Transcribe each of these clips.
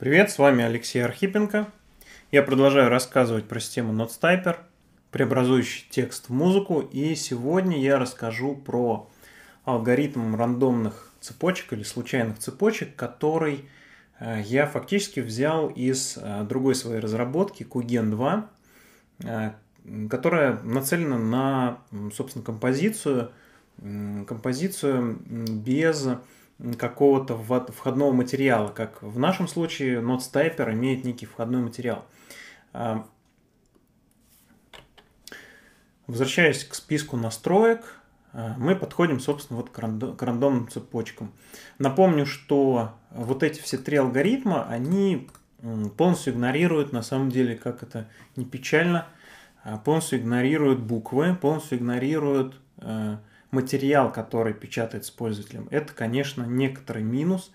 Привет, с вами Алексей Архипенко. Я продолжаю рассказывать про систему NoteStyper, преобразующий текст в музыку, и сегодня я расскажу про алгоритм рандомных цепочек или случайных цепочек, который э, я фактически взял из э, другой своей разработки Kugen 2, э, которая нацелена на, собственно, композицию, композицию без какого-то входного материала, как в нашем случае Notes Typer имеет некий входной материал. Возвращаясь к списку настроек, а, мы подходим, собственно, вот к рандомным цепочкам. Напомню, что вот эти все три алгоритма, они полностью игнорируют, на самом деле, как это не печально, а, полностью игнорируют буквы, полностью игнорируют а, материал, который печатается пользователем. Это, конечно, некоторый минус,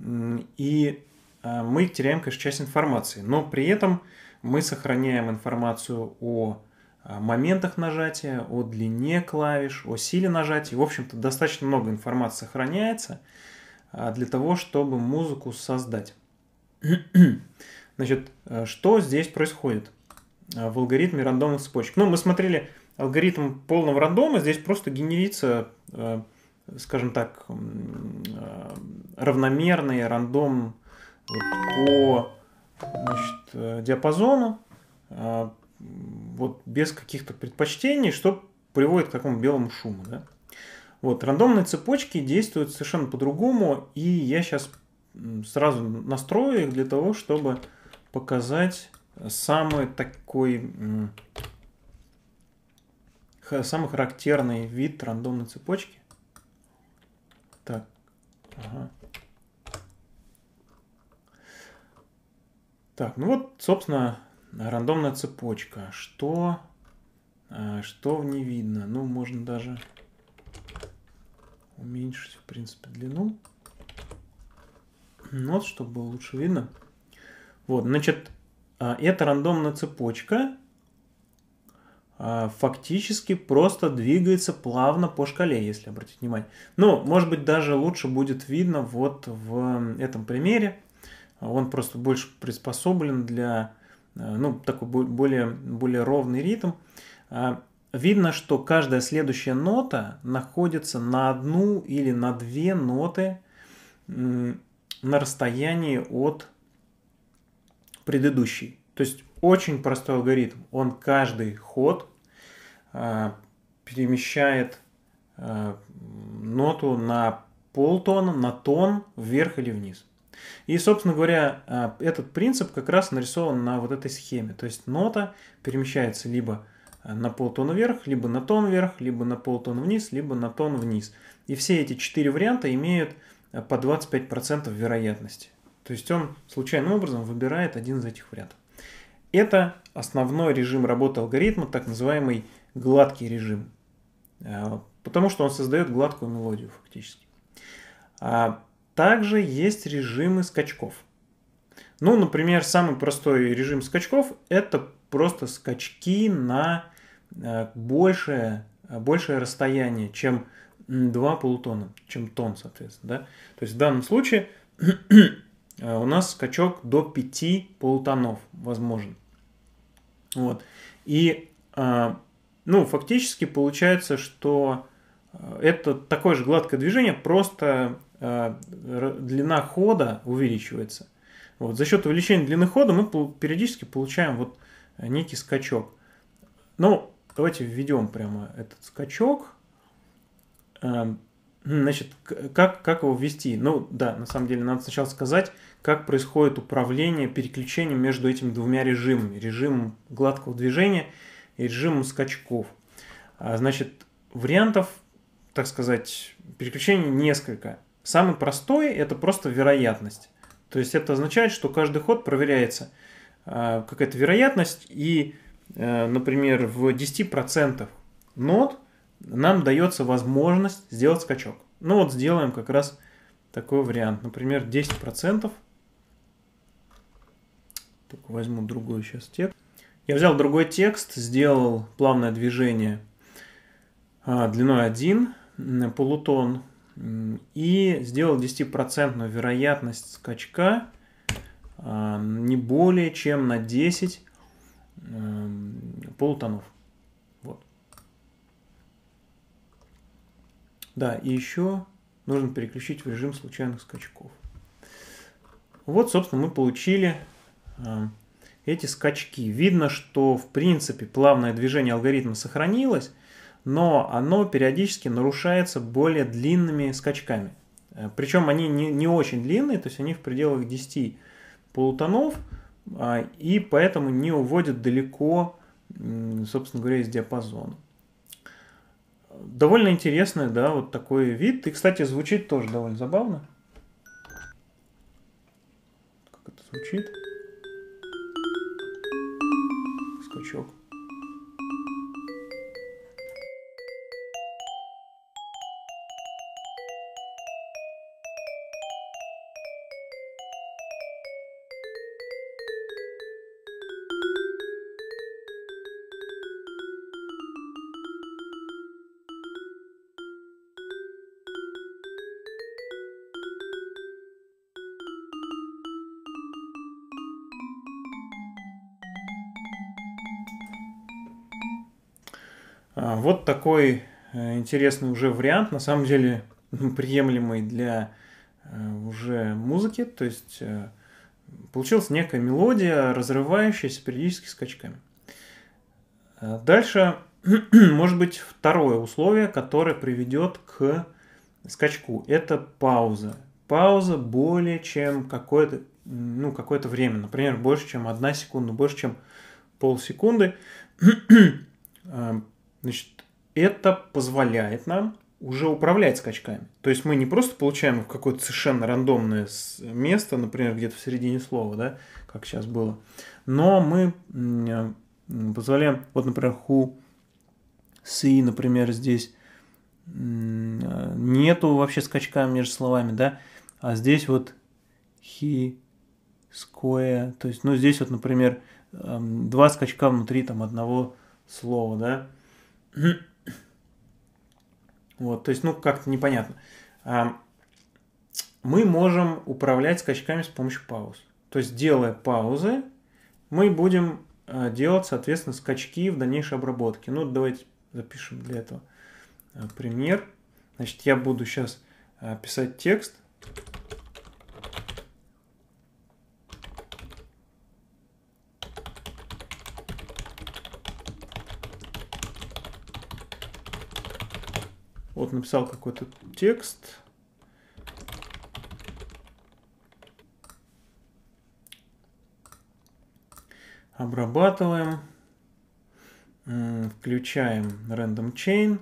и э, мы теряем, конечно, часть информации, но при этом мы сохраняем информацию о э, моментах нажатия, о длине клавиш, о силе нажатия. В общем-то, достаточно много информации сохраняется э, для того, чтобы музыку создать. Значит, что здесь происходит в алгоритме рандомных цепочек? Ну, мы смотрели алгоритм полного рандома, здесь просто генерится, э, скажем так, э, равномерный рандом э, по значит, диапазону, вот без каких-то предпочтений, что приводит к такому белому шуму. Да? Вот, рандомные цепочки действуют совершенно по-другому, и я сейчас сразу настрою их для того, чтобы показать самый такой Э, самый характерный вид рандомной цепочки. Так. Ага. Так, ну вот, собственно, рандомная цепочка. Что, э, что в ней видно? Ну, можно даже уменьшить, в принципе, длину. Ну вот, чтобы было лучше видно. Вот, значит, э, это рандомная цепочка, а, фактически просто двигается плавно по шкале, если обратить внимание. Ну, может быть, даже лучше будет видно вот в этом примере. Он просто больше приспособлен для а, ну, такой более, более ровный ритм. А, видно, что каждая следующая нота находится на одну или на две ноты на расстоянии от предыдущей. То есть очень простой алгоритм. Он каждый ход Э, перемещает э, ноту на полтона, на тон вверх или вниз. И, собственно говоря, э, этот принцип как раз нарисован на вот этой схеме. То есть нота перемещается либо на полтона вверх, либо на тон вверх, либо на полтона вниз, либо на тон вниз. И все эти четыре варианта имеют по 25% вероятности. То есть он случайным образом выбирает один из этих вариантов. Это основной режим работы алгоритма, так называемый гладкий режим, а, потому что он создает гладкую мелодию фактически. А также есть режимы скачков. Ну, например, самый простой режим скачков – это просто скачки на а, большее, большее расстояние, чем 2 полутона, чем тон, соответственно. Да? То есть в данном случае у нас скачок до 5 полутонов возможен. Вот. И а, ну, фактически получается, что э, это такое же гладкое движение, просто э, длина хода увеличивается. Вот. За счет увеличения длины хода мы периодически получаем вот э, некий скачок. Ну, давайте введем прямо этот скачок. Эм, значит, как, как его ввести? Ну, да, на самом деле, надо сначала сказать, как происходит управление переключением между этими двумя режимами. Режимом гладкого движения – и режимом скачков. А, значит, вариантов, так сказать, переключений несколько. Самый простой – это просто вероятность. То есть это означает, что каждый ход проверяется а, какая-то вероятность, и, э, например, в 10% нот нам дается возможность сделать скачок. Ну вот сделаем как раз такой вариант. Например, 10%. Только возьму другой сейчас текст. Я взял другой текст, сделал плавное движение а, длиной 1 полутон и сделал 10% вероятность скачка а, не более чем на 10 эм, полутонов. Вот. Да, и еще нужно переключить в режим случайных скачков. Вот, собственно, мы получили эм, эти скачки. Видно, что в принципе плавное движение алгоритма сохранилось, но оно периодически нарушается более длинными скачками. Э, Причем они не, не очень длинные, то есть они в пределах 10 полутонов, а, и поэтому не уводят далеко, собственно говоря, из диапазона. Довольно интересный, да, вот такой вид. И, кстати, звучит тоже довольно забавно. Как это звучит? А, вот такой э, интересный уже вариант, на самом деле ну, приемлемый для э, уже музыки, то есть э, получилась некая мелодия, разрывающаяся периодически скачками. А дальше может быть второе условие, которое приведет к скачку. Это пауза. Пауза более чем какое-то ну, какое время. Например, больше, чем одна секунда, больше, чем полсекунды. А, Значит, это позволяет нам уже управлять скачками. То есть мы не просто получаем в какое-то совершенно рандомное место, например, где-то в середине слова, да, как сейчас было, но мы позволяем, вот, например, ху си например, здесь нету вообще скачка между словами, да, а здесь вот хи square, то есть, ну, здесь вот, например, эм, два скачка внутри там одного слова, да, Вот, то есть, ну, как-то непонятно. А, мы можем управлять скачками с помощью пауз. То есть, делая паузы, мы будем а, делать, соответственно, скачки в дальнейшей обработке. Ну, давайте запишем для этого а, пример. Значит, я буду сейчас писать текст. вот написал какой-то текст. Обрабатываем. Включаем random chain.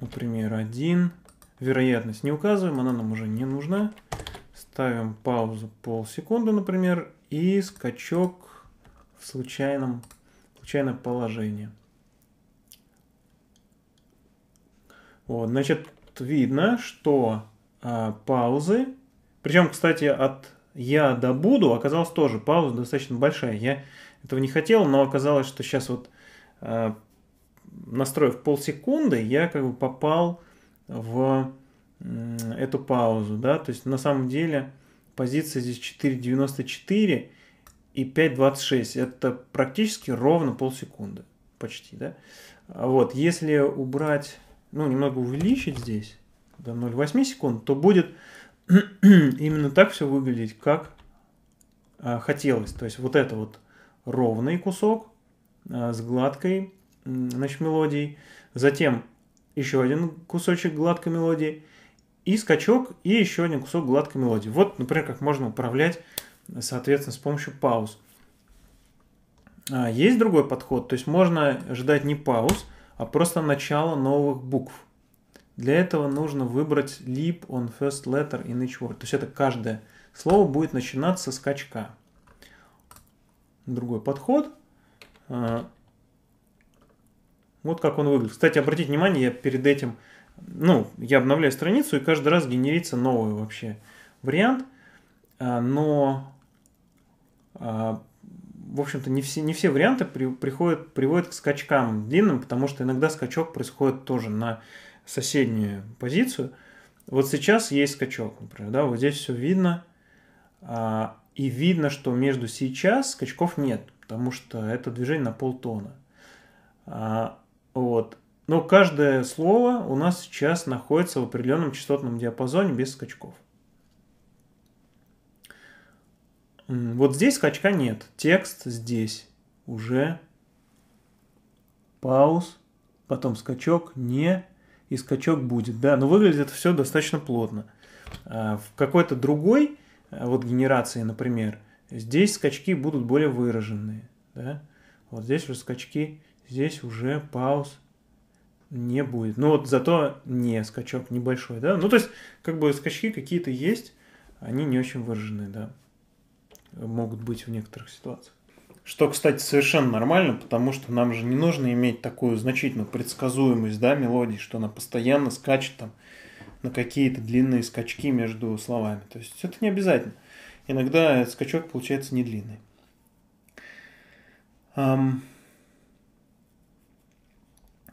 Например, один Вероятность не указываем, она нам уже не нужна. Ставим паузу полсекунды, например, и скачок в случайном, случайное положение. Вот, значит, видно, что а, паузы, причем, кстати, от я до буду оказалась тоже пауза достаточно большая. Я этого не хотел, но оказалось, что сейчас вот а, настроив полсекунды, я как бы попал в эту паузу, да, то есть на самом деле позиция здесь 4.94 и 5.26, это практически ровно полсекунды, почти, да. А вот, если убрать ну, немного увеличить здесь до 0,8 секунд, то будет именно так все выглядеть, как а, хотелось. То есть вот это вот ровный кусок а, с гладкой значит, мелодией, затем еще один кусочек гладкой мелодии, и скачок, и еще один кусок гладкой мелодии. Вот, например, как можно управлять, соответственно, с помощью пауз. А, есть другой подход, то есть можно ждать не пауз, а просто начало новых букв. Для этого нужно выбрать leap on first letter in each word. То есть это каждое слово будет начинаться с качка. Другой подход. А, вот как он выглядит. Кстати, обратите внимание, я перед этим, ну, я обновляю страницу, и каждый раз генерится новый вообще вариант. А, но а, в общем-то, не все, не все варианты при, приходят, приводят к скачкам длинным, потому что иногда скачок происходит тоже на соседнюю позицию. Вот сейчас есть скачок, например, да, вот здесь все видно, а, и видно, что между сейчас скачков нет, потому что это движение на полтона. А, вот. Но каждое слово у нас сейчас находится в определенном частотном диапазоне без скачков. Вот здесь скачка нет. Текст здесь уже. Пауз. Потом скачок не. И скачок будет. Да, но выглядит это все достаточно плотно. А, в какой-то другой а, вот генерации, например, здесь скачки будут более выраженные. Да? Вот здесь уже скачки, здесь уже пауз не будет. Но ну вот зато не скачок небольшой, да? Ну то есть как бы скачки какие-то есть, они не очень выраженные, да могут быть в некоторых ситуациях. Что, кстати, совершенно нормально, потому что нам же не нужно иметь такую значительную предсказуемость да, мелодии, что она постоянно скачет там на какие-то длинные скачки между словами. То есть это не обязательно. Иногда скачок получается не длинный.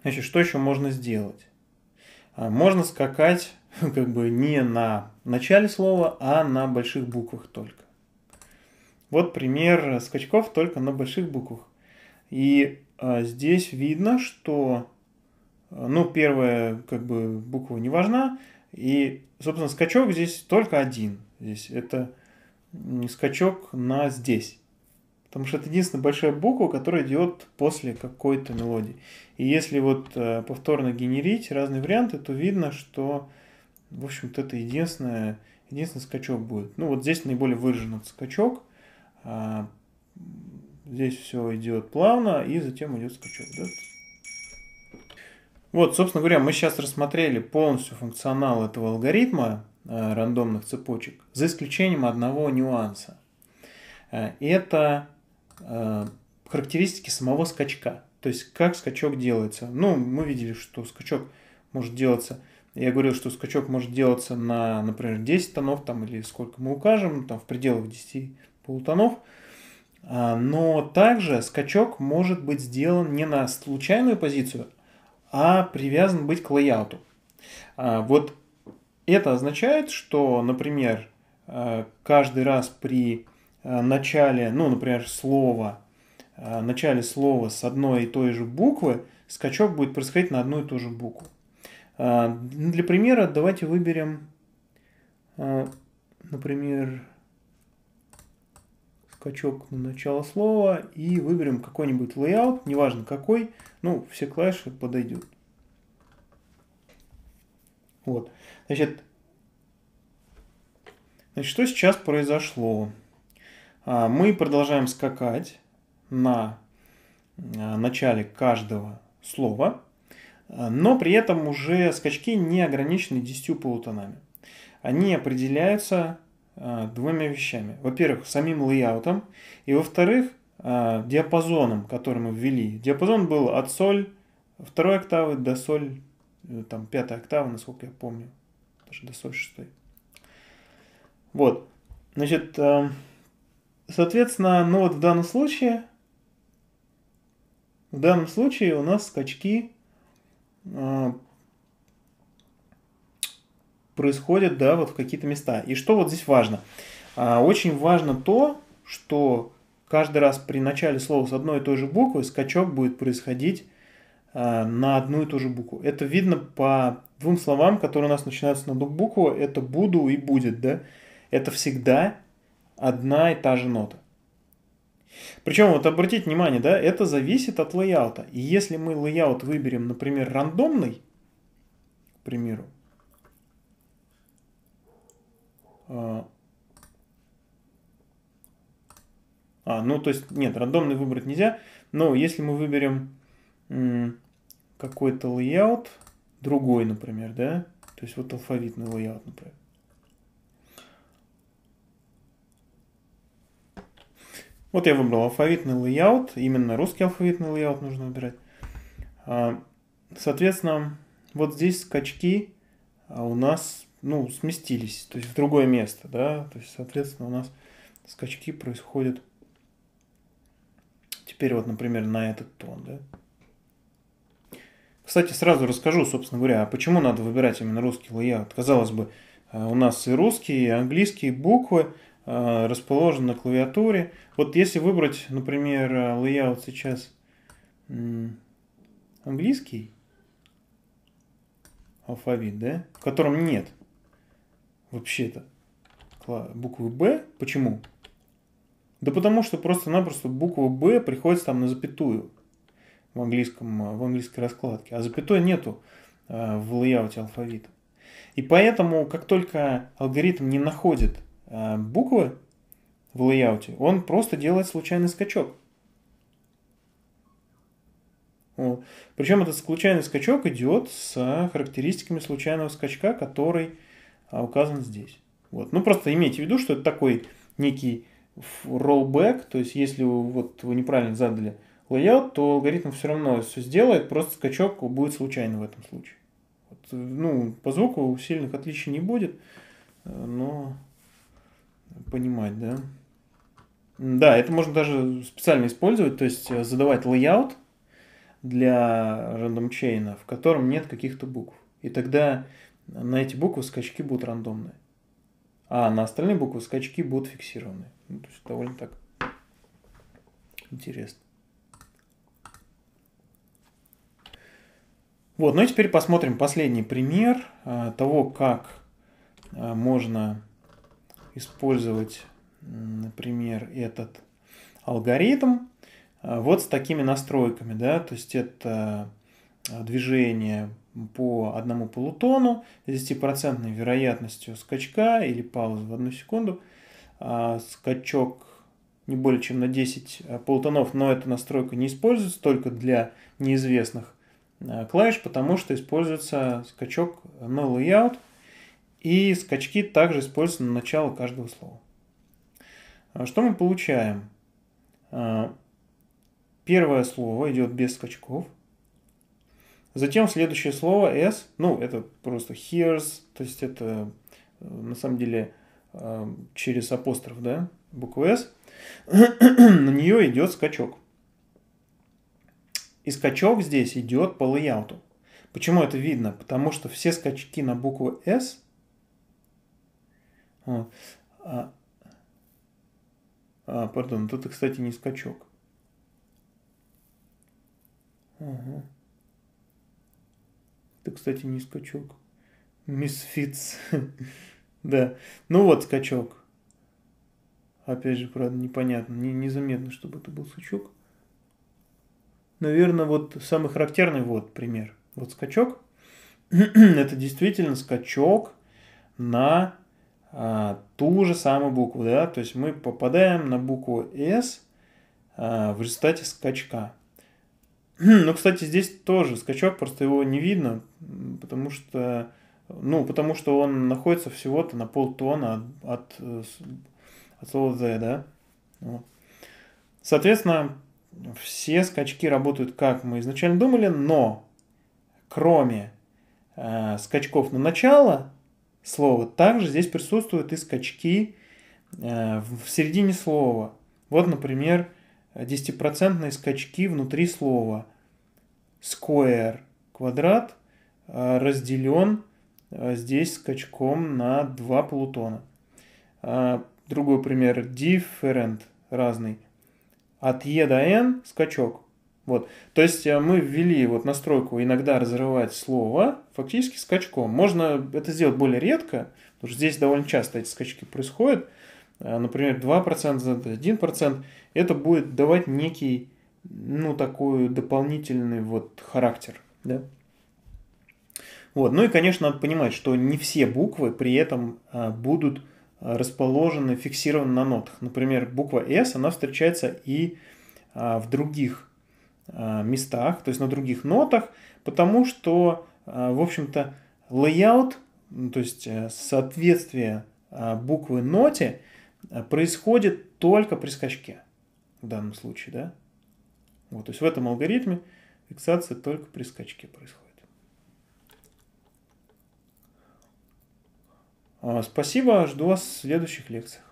Значит, что еще можно сделать? А, можно скакать как бы не на начале слова, а на больших буквах только. Вот пример скачков только на больших буквах. И э, здесь видно, что а, ну, первая как бы буква не важна, и, собственно, скачок здесь только один. Здесь это не скачок на здесь. Потому что это единственная большая буква, которая идет после какой-то мелодии. И если вот э, повторно генерить разные варианты, то видно, что, в общем-то, это единственное, единственный скачок будет. Ну, вот здесь наиболее выражен этот скачок – а, здесь все идет плавно и затем идет скачок. Да? Вот, собственно говоря, мы сейчас рассмотрели полностью функционал этого алгоритма а, рандомных цепочек, за исключением одного нюанса. А, это характеристики самого скачка. То есть, как скачок делается. Ну, мы видели, что скачок может делаться. Я говорил, что скачок может делаться на, например, 10 тонов там, или сколько мы укажем, там, в пределах 10 полутонов. А, но также скачок может быть сделан не на случайную позицию, а привязан быть к лейауту. А, вот это означает, что, например, а, каждый раз при начале, ну, например, слова, начале слова с одной и той же буквы, скачок будет происходить на одну и ту же букву. Для примера давайте выберем, например, скачок на начало слова и выберем какой-нибудь layout, неважно какой, ну, все клавиши подойдет. Вот. Значит, значит, что сейчас произошло? А, мы продолжаем скакать на а, начале каждого слова, но при этом уже скачки не ограничены 10 полутонами. Они определяются Э, двумя вещами. Во-первых, самим лейаутом, и во-вторых, э, диапазоном, который мы ввели. Диапазон был от соль второй октавы до соль э, там, пятой октавы, насколько я помню, даже до соль шестой. Вот, значит, соответственно, ну вот в данном случае, в данном случае у нас скачки происходит, да, вот в какие-то места. И что вот здесь важно? А, очень важно то, что каждый раз при начале слова с одной и той же буквы скачок будет происходить а, на одну и ту же букву. Это видно по двум словам, которые у нас начинаются на букву. Это «буду» и «будет», да? Это всегда одна и та же нота. Причем, вот обратите внимание, да, это зависит от лейаута. И если мы лейаут выберем, например, рандомный, к примеру, А, а, ну, то есть, нет, рандомный выбрать нельзя. Но если мы выберем какой-то layout, другой, например, да, то есть вот алфавитный layout, например, Вот я выбрал алфавитный layout, именно русский алфавитный layout нужно выбирать. А, соответственно, вот здесь скачки а у нас ну, сместились, то есть в другое место, да, то есть, соответственно, у нас скачки происходят теперь вот, например, на этот тон, да. Кстати, сразу расскажу, собственно говоря, а почему надо выбирать именно русский лейаут. Казалось бы, э, у нас и русские, и английские буквы э, расположены на клавиатуре. Вот если выбрать, например, э, лейаут сейчас английский алфавит, да, в котором нет вообще-то буквы «Б». Почему? Да потому что просто-напросто буква «Б» приходится там на запятую в, английском, в английской раскладке, а запятой нету э, в лейауте алфавита. И поэтому, как только алгоритм не находит э, буквы в лейауте, он просто делает случайный скачок. Вот. Причем этот случайный скачок идет с характеристиками случайного скачка, который а указан здесь. Вот. Ну, просто имейте в виду, что это такой некий rollback, то есть если вот вы неправильно задали layout, то алгоритм все равно все сделает, просто скачок будет случайный в этом случае. Вот, ну, по звуку сильных отличий не будет, э, но понимать, да. Да, это можно даже специально использовать, то есть э, задавать layout для рандом чейна в котором нет каких-то букв. И тогда на эти буквы скачки будут рандомные. А на остальные буквы скачки будут фиксированные. Ну, то есть довольно так интересно. Вот, ну и теперь посмотрим последний пример а, того, как а, можно использовать, например, этот алгоритм а, вот с такими настройками, да, то есть это движение по одному полутону с 10% вероятностью скачка или паузы в одну секунду. А, скачок не более чем на 10 а, полутонов, но эта настройка не используется только для неизвестных а, клавиш, потому что используется скачок на layout, и скачки также используются на начало каждого слова. Что мы получаем? Первое слово идет без скачков, Затем следующее слово s, ну это просто hears, то есть это э, на самом деле эм, через апостроф, да, букву s, на нее идет скачок. И скачок здесь идет по лейауту. Почему это видно? Потому что все скачки на букву S вот, а, а, пардон, тут, кстати, не скачок. Угу. Это, кстати, не скачок. Мисфитс. да. Ну вот скачок. Опять же, правда, непонятно. Не, незаметно, чтобы это был скачок. Наверное, вот самый характерный вот пример. Вот скачок. это действительно скачок на а, ту же самую букву. Да? То есть мы попадаем на букву S а, в результате скачка. Хм, ну, кстати, здесь тоже скачок, просто его не видно, потому что, ну, потому что он находится всего-то на полтона от, э, от слова Z, да. Соответственно, все скачки работают, как мы изначально думали, но кроме э, скачков на начало слова, также здесь присутствуют и скачки э, в середине слова. Вот, например, 10% скачки внутри слова. Square квадрат а, разделен а, здесь скачком на два полутона. А, другой пример. Different разный. От E до N скачок. Вот. То есть мы ввели вот настройку иногда разрывать слово фактически скачком. Можно это сделать более редко, потому что здесь довольно часто эти скачки происходят. А, например, 2%, 1%, это будет давать некий, ну, такой дополнительный вот характер, да. Вот. Ну и, конечно, надо понимать, что не все буквы при этом а, будут а, расположены, фиксированы на нотах. Например, буква S, она встречается и в других местах, то есть на других нотах, потому что, в общем-то, лейаут то есть э, соответствие буквы ноте – Э, происходит только при скачке в данном случае, да? Вот, то есть в этом алгоритме фиксация только при скачке происходит. А, спасибо, жду вас в следующих лекциях.